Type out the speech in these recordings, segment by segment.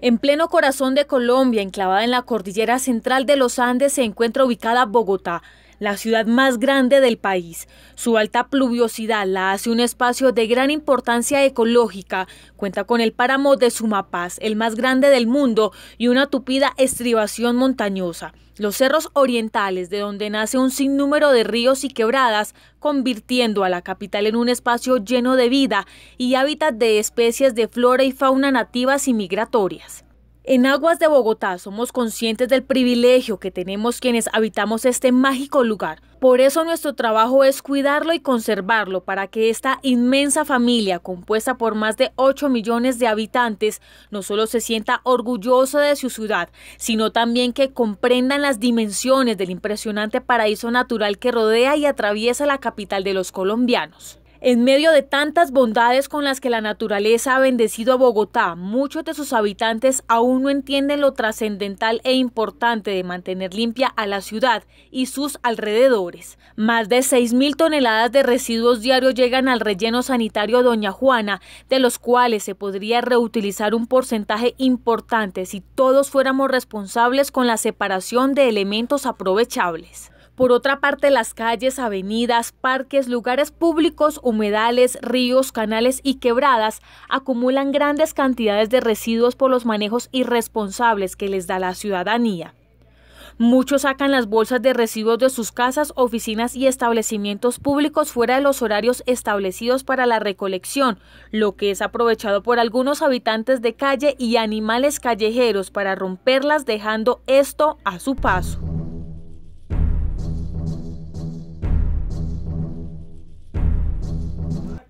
En pleno corazón de Colombia, enclavada en la cordillera central de los Andes, se encuentra ubicada Bogotá, la ciudad más grande del país. Su alta pluviosidad la hace un espacio de gran importancia ecológica. Cuenta con el páramo de Sumapaz, el más grande del mundo, y una tupida estribación montañosa. Los cerros orientales, de donde nace un sinnúmero de ríos y quebradas, convirtiendo a la capital en un espacio lleno de vida y hábitat de especies de flora y fauna nativas y migratorias. En Aguas de Bogotá somos conscientes del privilegio que tenemos quienes habitamos este mágico lugar. Por eso nuestro trabajo es cuidarlo y conservarlo para que esta inmensa familia, compuesta por más de 8 millones de habitantes, no solo se sienta orgullosa de su ciudad, sino también que comprendan las dimensiones del impresionante paraíso natural que rodea y atraviesa la capital de los colombianos. En medio de tantas bondades con las que la naturaleza ha bendecido a Bogotá, muchos de sus habitantes aún no entienden lo trascendental e importante de mantener limpia a la ciudad y sus alrededores. Más de 6.000 toneladas de residuos diarios llegan al relleno sanitario Doña Juana, de los cuales se podría reutilizar un porcentaje importante si todos fuéramos responsables con la separación de elementos aprovechables. Por otra parte, las calles, avenidas, parques, lugares públicos, humedales, ríos, canales y quebradas acumulan grandes cantidades de residuos por los manejos irresponsables que les da la ciudadanía. Muchos sacan las bolsas de residuos de sus casas, oficinas y establecimientos públicos fuera de los horarios establecidos para la recolección, lo que es aprovechado por algunos habitantes de calle y animales callejeros para romperlas dejando esto a su paso.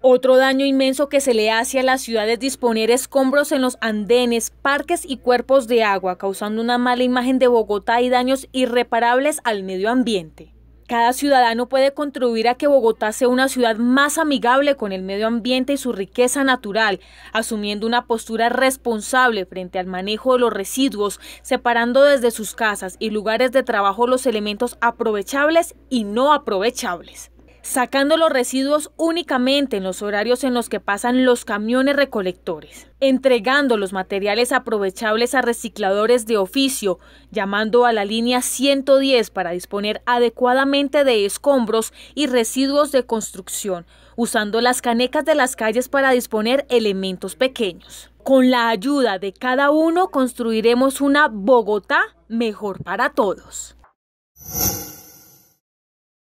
Otro daño inmenso que se le hace a la ciudad es disponer escombros en los andenes, parques y cuerpos de agua, causando una mala imagen de Bogotá y daños irreparables al medio ambiente. Cada ciudadano puede contribuir a que Bogotá sea una ciudad más amigable con el medio ambiente y su riqueza natural, asumiendo una postura responsable frente al manejo de los residuos, separando desde sus casas y lugares de trabajo los elementos aprovechables y no aprovechables sacando los residuos únicamente en los horarios en los que pasan los camiones recolectores, entregando los materiales aprovechables a recicladores de oficio, llamando a la línea 110 para disponer adecuadamente de escombros y residuos de construcción, usando las canecas de las calles para disponer elementos pequeños. Con la ayuda de cada uno construiremos una Bogotá mejor para todos.